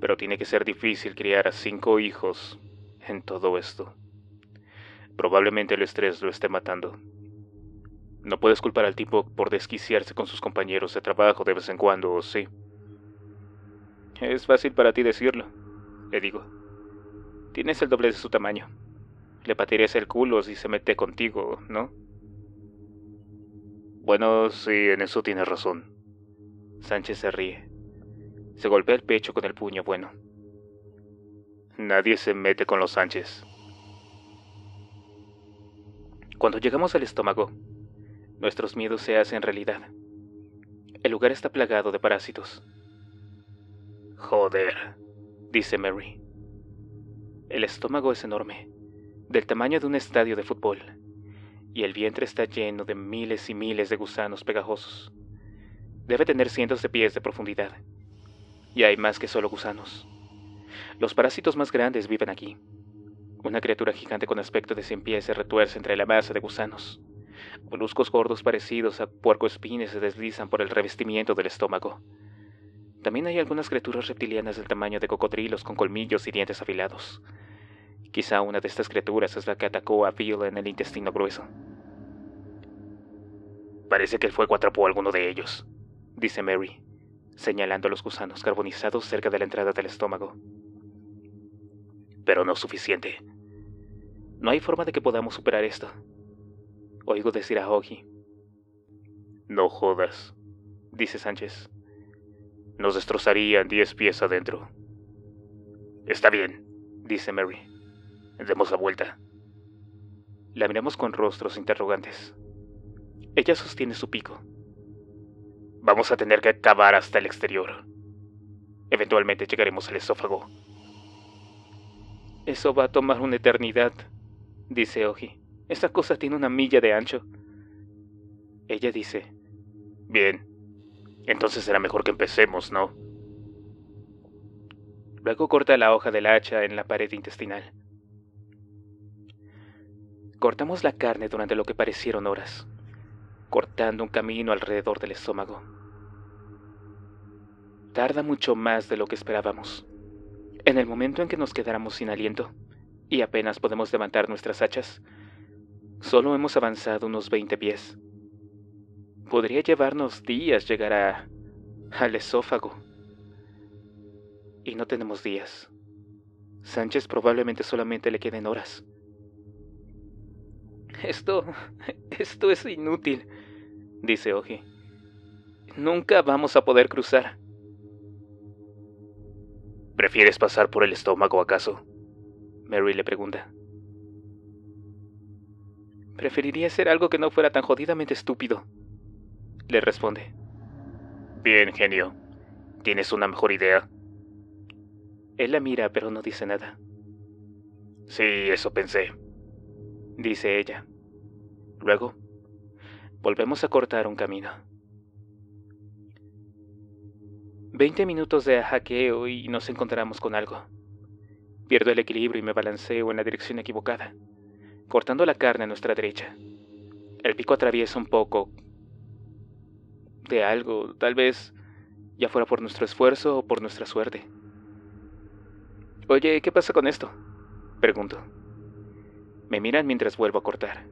Pero tiene que ser difícil criar a cinco hijos en todo esto. Probablemente el estrés lo esté matando. No puedes culpar al tipo por desquiciarse con sus compañeros de trabajo de vez en cuando, ¿o sí? Es fácil para ti decirlo, le digo. Tienes el doble de su tamaño. Le patearías el culo si se mete contigo, ¿no? Bueno, sí, en eso tienes razón. Sánchez se ríe. Se golpea el pecho con el puño bueno. Nadie se mete con los Sánchez. Cuando llegamos al estómago, nuestros miedos se hacen realidad. El lugar está plagado de parásitos. Joder, dice Mary. El estómago es enorme, del tamaño de un estadio de fútbol, y el vientre está lleno de miles y miles de gusanos pegajosos. Debe tener cientos de pies de profundidad, y hay más que solo gusanos. Los parásitos más grandes viven aquí, una criatura gigante con aspecto de cien pies se retuerce entre la masa de gusanos. Moluscos gordos parecidos a puercoespines se deslizan por el revestimiento del estómago. También hay algunas criaturas reptilianas del tamaño de cocodrilos con colmillos y dientes afilados. Quizá una de estas criaturas es la que atacó a Bill en el intestino grueso. Parece que el fuego atrapó a alguno de ellos, dice Mary, señalando a los gusanos carbonizados cerca de la entrada del estómago pero no suficiente. No hay forma de que podamos superar esto. Oigo decir a Oji. No jodas, dice Sánchez. Nos destrozarían diez pies adentro. Está bien, dice Mary. Demos la vuelta. La miramos con rostros interrogantes. Ella sostiene su pico. Vamos a tener que cavar hasta el exterior. Eventualmente llegaremos al esófago eso va a tomar una eternidad, dice Oji. Esa cosa tiene una milla de ancho. Ella dice, Bien, entonces será mejor que empecemos, ¿no? Luego corta la hoja del hacha en la pared intestinal. Cortamos la carne durante lo que parecieron horas, cortando un camino alrededor del estómago. Tarda mucho más de lo que esperábamos. En el momento en que nos quedáramos sin aliento, y apenas podemos levantar nuestras hachas, solo hemos avanzado unos 20 pies. Podría llevarnos días llegar a... al esófago. Y no tenemos días. Sánchez probablemente solamente le queden horas. Esto... esto es inútil, dice Oji. Nunca vamos a poder cruzar. ¿Prefieres pasar por el estómago acaso? Mary le pregunta. Preferiría hacer algo que no fuera tan jodidamente estúpido, le responde. Bien, genio. ¿Tienes una mejor idea? Él la mira, pero no dice nada. Sí, eso pensé, dice ella. Luego, volvemos a cortar un camino. Veinte minutos de hackeo y nos encontramos con algo. Pierdo el equilibrio y me balanceo en la dirección equivocada, cortando la carne a nuestra derecha. El pico atraviesa un poco de algo, tal vez ya fuera por nuestro esfuerzo o por nuestra suerte. Oye, ¿qué pasa con esto? Pregunto. Me miran mientras vuelvo a cortar.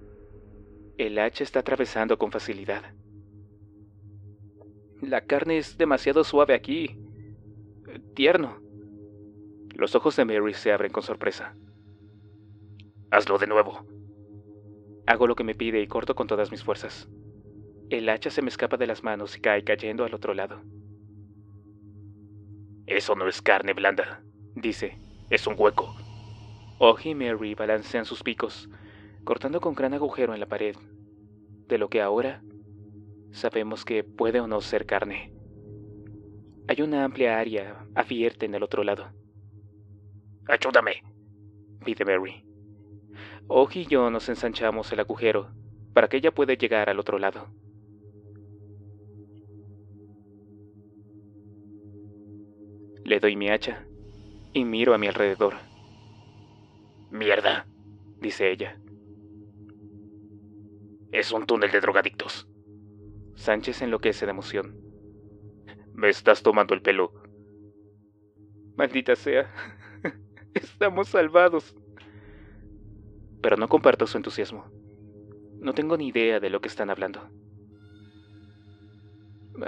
El hacha está atravesando con facilidad. La carne es demasiado suave aquí. Tierno. Los ojos de Mary se abren con sorpresa. Hazlo de nuevo. Hago lo que me pide y corto con todas mis fuerzas. El hacha se me escapa de las manos y cae cayendo al otro lado. Eso no es carne blanda, dice. Es un hueco. Oji y Mary balancean sus picos, cortando con gran agujero en la pared, de lo que ahora sabemos que puede o no ser carne. Hay una amplia área abierta en el otro lado. ¡Ayúdame! pide Mary. Oji y yo nos ensanchamos el agujero para que ella pueda llegar al otro lado. Le doy mi hacha y miro a mi alrededor. Mierda, dice ella. Es un túnel de drogadictos. Sánchez enloquece de emoción. Me estás tomando el pelo. Maldita sea. Estamos salvados. Pero no comparto su entusiasmo. No tengo ni idea de lo que están hablando.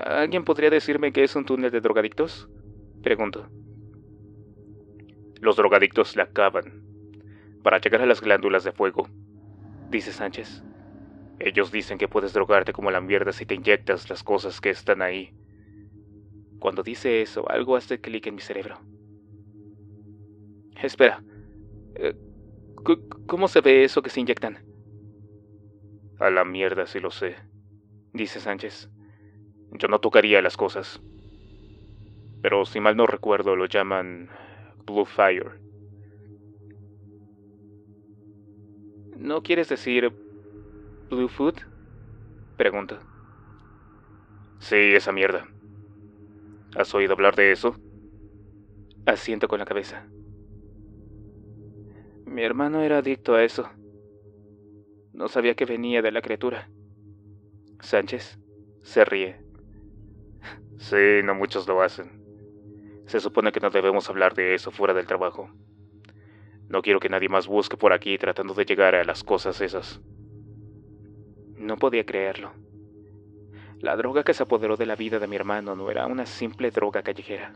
¿Alguien podría decirme que es un túnel de drogadictos? Pregunto. Los drogadictos la cavan para llegar a las glándulas de fuego, dice Sánchez. Ellos dicen que puedes drogarte como la mierda si te inyectas las cosas que están ahí. Cuando dice eso, algo hace clic en mi cerebro. Espera. Eh, ¿Cómo se ve eso que se inyectan? A la mierda si lo sé, dice Sánchez. Yo no tocaría las cosas. Pero si mal no recuerdo, lo llaman Blue Fire. ¿No quieres decir Bluefoot? Pregunto. Sí, esa mierda. ¿Has oído hablar de eso? Asiento con la cabeza. Mi hermano era adicto a eso. No sabía que venía de la criatura. Sánchez se ríe. Sí, no muchos lo hacen. Se supone que no debemos hablar de eso fuera del trabajo. No quiero que nadie más busque por aquí tratando de llegar a las cosas esas. No podía creerlo. La droga que se apoderó de la vida de mi hermano no era una simple droga callejera.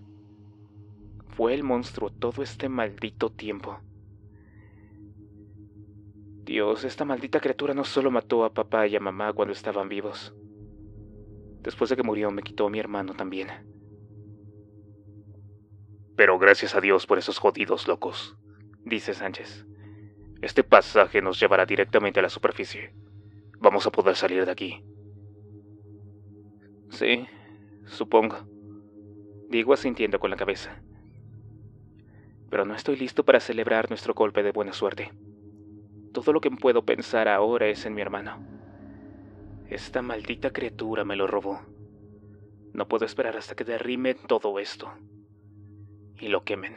Fue el monstruo todo este maldito tiempo. Dios, esta maldita criatura no solo mató a papá y a mamá cuando estaban vivos. Después de que murió me quitó a mi hermano también. Pero gracias a Dios por esos jodidos locos, dice Sánchez. Este pasaje nos llevará directamente a la superficie. Vamos a poder salir de aquí. Sí, supongo. Digo asintiendo con la cabeza. Pero no estoy listo para celebrar nuestro golpe de buena suerte. Todo lo que puedo pensar ahora es en mi hermano. Esta maldita criatura me lo robó. No puedo esperar hasta que derrime todo esto. Y lo quemen.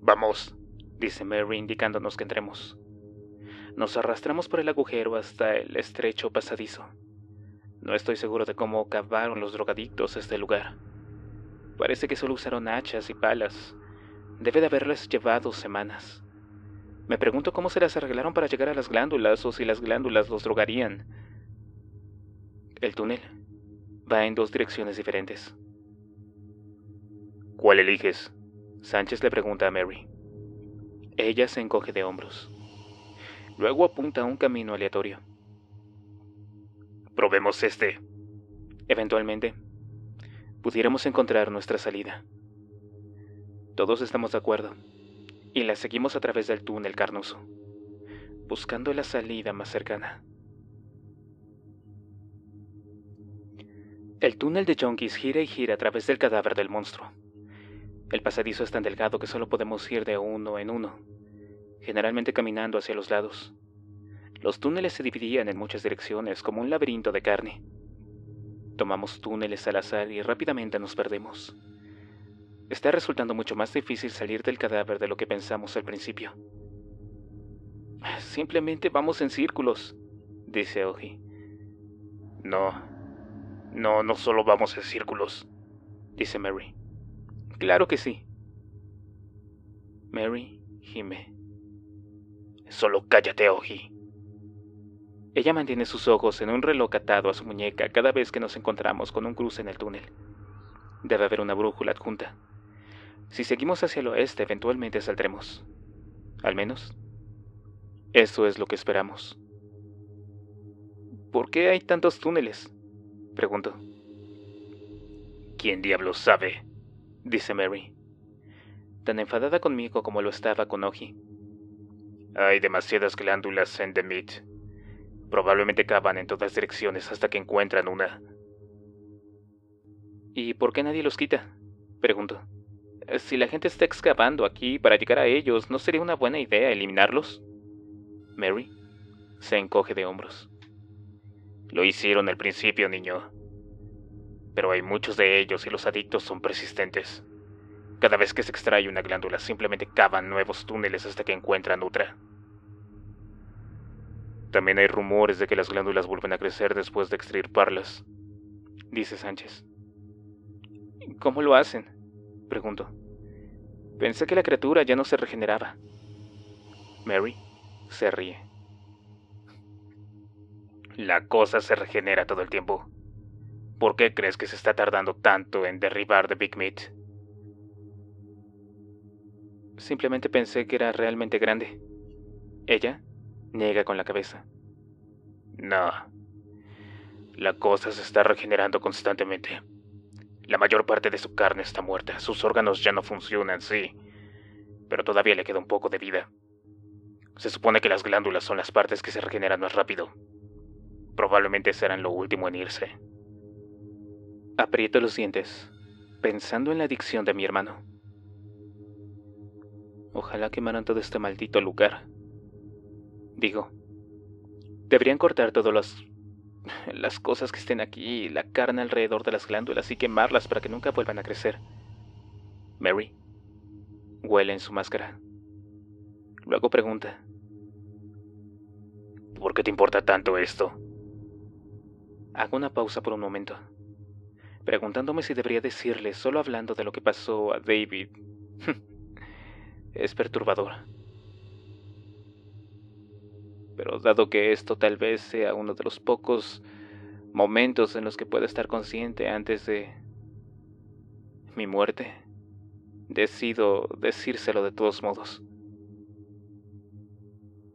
Vamos, dice Mary indicándonos que entremos. Nos arrastramos por el agujero hasta el estrecho pasadizo. No estoy seguro de cómo cavaron los drogadictos este lugar. Parece que solo usaron hachas y palas. Debe de haberles llevado semanas. Me pregunto cómo se las arreglaron para llegar a las glándulas o si las glándulas los drogarían. El túnel va en dos direcciones diferentes. ¿Cuál eliges? Sánchez le pregunta a Mary. Ella se encoge de hombros. Luego apunta a un camino aleatorio. Probemos este. Eventualmente, pudiéramos encontrar nuestra salida. Todos estamos de acuerdo, y la seguimos a través del túnel carnoso, buscando la salida más cercana. El túnel de Junkies gira y gira a través del cadáver del monstruo. El pasadizo es tan delgado que solo podemos ir de uno en uno, generalmente caminando hacia los lados. Los túneles se dividían en muchas direcciones como un laberinto de carne. Tomamos túneles al azar y rápidamente nos perdemos. Está resultando mucho más difícil salir del cadáver de lo que pensamos al principio. Simplemente vamos en círculos, dice Oji. No, no, no solo vamos en círculos, dice Mary. Claro que sí. Mary gime. Solo cállate, Oji. Ella mantiene sus ojos en un reloj atado a su muñeca cada vez que nos encontramos con un cruce en el túnel. Debe haber una brújula adjunta. Si seguimos hacia el oeste, eventualmente saldremos. Al menos, eso es lo que esperamos. ¿Por qué hay tantos túneles? Pregunto. ¿Quién diablos sabe? dice Mary, tan enfadada conmigo como lo estaba con Oji. Hay demasiadas glándulas en The Meat. Probablemente cavan en todas direcciones hasta que encuentran una. ¿Y por qué nadie los quita? Pregunto. Eh, si la gente está excavando aquí para llegar a ellos, ¿no sería una buena idea eliminarlos? Mary se encoge de hombros. Lo hicieron al principio, niño. Pero hay muchos de ellos y los adictos son persistentes. Cada vez que se extrae una glándula, simplemente cavan nuevos túneles hasta que encuentran otra. También hay rumores de que las glándulas vuelven a crecer después de extirparlas, dice Sánchez. ¿Cómo lo hacen? pregunto. Pensé que la criatura ya no se regeneraba. Mary se ríe. La cosa se regenera todo el tiempo. ¿Por qué crees que se está tardando tanto en derribar de Big Meat? Simplemente pensé que era realmente grande. Ella niega con la cabeza. No. La cosa se está regenerando constantemente. La mayor parte de su carne está muerta, sus órganos ya no funcionan, sí, pero todavía le queda un poco de vida. Se supone que las glándulas son las partes que se regeneran más rápido. Probablemente serán lo último en irse. Aprieto los dientes, pensando en la adicción de mi hermano. Ojalá quemaran todo este maldito lugar. Digo, deberían cortar todas las, las cosas que estén aquí, la carne alrededor de las glándulas y quemarlas para que nunca vuelvan a crecer. Mary huele en su máscara. Luego pregunta. ¿Por qué te importa tanto esto? Hago una pausa por un momento, preguntándome si debería decirle, solo hablando de lo que pasó a David. es perturbadora. Pero dado que esto tal vez sea uno de los pocos momentos en los que pueda estar consciente antes de mi muerte, decido decírselo de todos modos.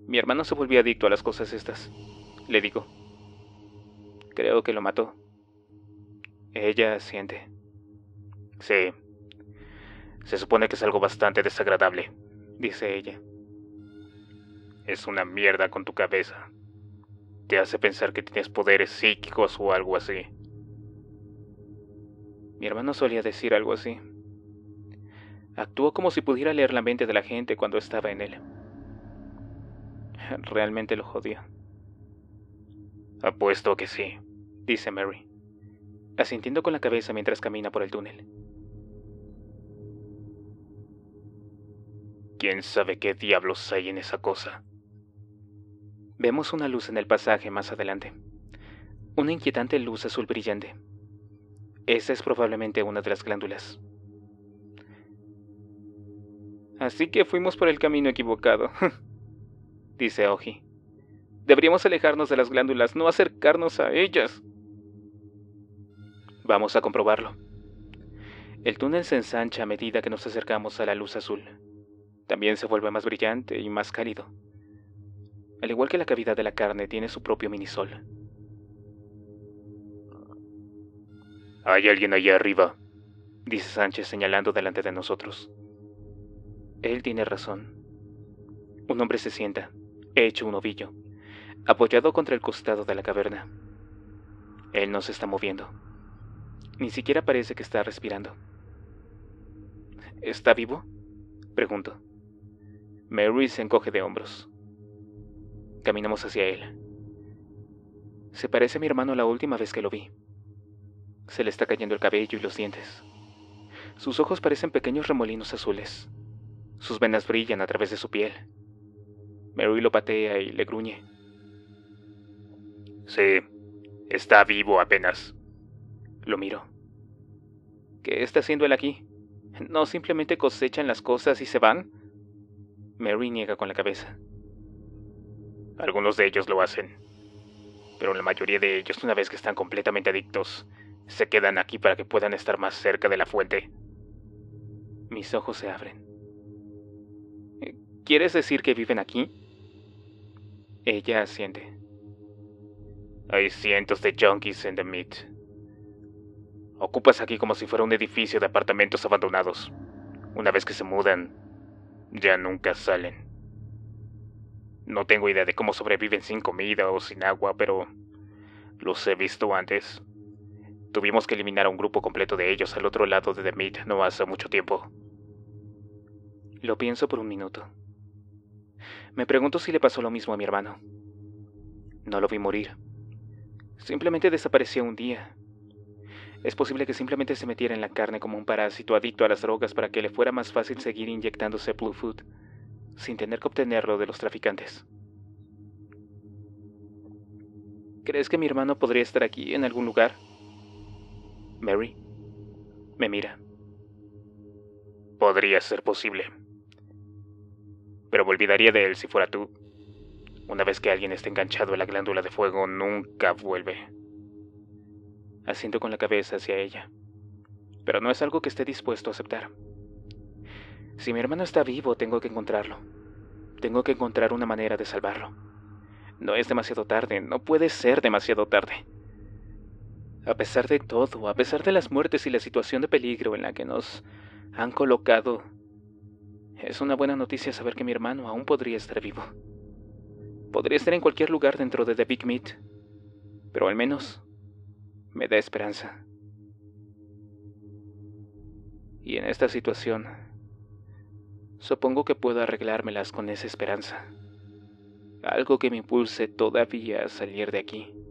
Mi hermano se volvió adicto a las cosas estas, le digo. Creo que lo mató. Ella siente. Sí, se supone que es algo bastante desagradable, dice ella. Es una mierda con tu cabeza. Te hace pensar que tienes poderes psíquicos o algo así. Mi hermano solía decir algo así. Actuó como si pudiera leer la mente de la gente cuando estaba en él. Realmente lo jodía. Apuesto que sí, dice Mary, asintiendo con la cabeza mientras camina por el túnel. ¿Quién sabe qué diablos hay en esa cosa? Vemos una luz en el pasaje más adelante. Una inquietante luz azul brillante. Esa es probablemente una de las glándulas. Así que fuimos por el camino equivocado, dice Oji. Deberíamos alejarnos de las glándulas, no acercarnos a ellas. Vamos a comprobarlo. El túnel se ensancha a medida que nos acercamos a la luz azul. También se vuelve más brillante y más cálido. Al igual que la cavidad de la carne tiene su propio minisol. Hay alguien allá arriba, dice Sánchez señalando delante de nosotros. Él tiene razón. Un hombre se sienta, hecho un ovillo, apoyado contra el costado de la caverna. Él no se está moviendo. Ni siquiera parece que está respirando. ¿Está vivo? Pregunto. Mary se encoge de hombros. Caminamos hacia él. Se parece a mi hermano la última vez que lo vi. Se le está cayendo el cabello y los dientes. Sus ojos parecen pequeños remolinos azules. Sus venas brillan a través de su piel. Mary lo patea y le gruñe. Sí, está vivo apenas. Lo miro. ¿Qué está haciendo él aquí? ¿No simplemente cosechan las cosas y se van? Mary niega con la cabeza. Algunos de ellos lo hacen, pero la mayoría de ellos, una vez que están completamente adictos, se quedan aquí para que puedan estar más cerca de la fuente. Mis ojos se abren. ¿Quieres decir que viven aquí? Ella asiente. Hay cientos de junkies en The Meat. Ocupas aquí como si fuera un edificio de apartamentos abandonados. Una vez que se mudan, ya nunca salen. No tengo idea de cómo sobreviven sin comida o sin agua, pero los he visto antes. Tuvimos que eliminar a un grupo completo de ellos al otro lado de The Meat no hace mucho tiempo. Lo pienso por un minuto. Me pregunto si le pasó lo mismo a mi hermano. No lo vi morir. Simplemente desapareció un día es posible que simplemente se metiera en la carne como un parásito adicto a las drogas para que le fuera más fácil seguir inyectándose Blue Food, sin tener que obtenerlo de los traficantes. ¿Crees que mi hermano podría estar aquí, en algún lugar? Mary me mira. Podría ser posible. Pero me olvidaría de él si fuera tú. Una vez que alguien esté enganchado a la glándula de fuego, nunca vuelve haciendo con la cabeza hacia ella. Pero no es algo que esté dispuesto a aceptar. Si mi hermano está vivo, tengo que encontrarlo. Tengo que encontrar una manera de salvarlo. No es demasiado tarde, no puede ser demasiado tarde. A pesar de todo, a pesar de las muertes y la situación de peligro en la que nos han colocado, es una buena noticia saber que mi hermano aún podría estar vivo. Podría estar en cualquier lugar dentro de The Big Meat, pero al menos me da esperanza. Y en esta situación, supongo que puedo arreglármelas con esa esperanza. Algo que me impulse todavía a salir de aquí.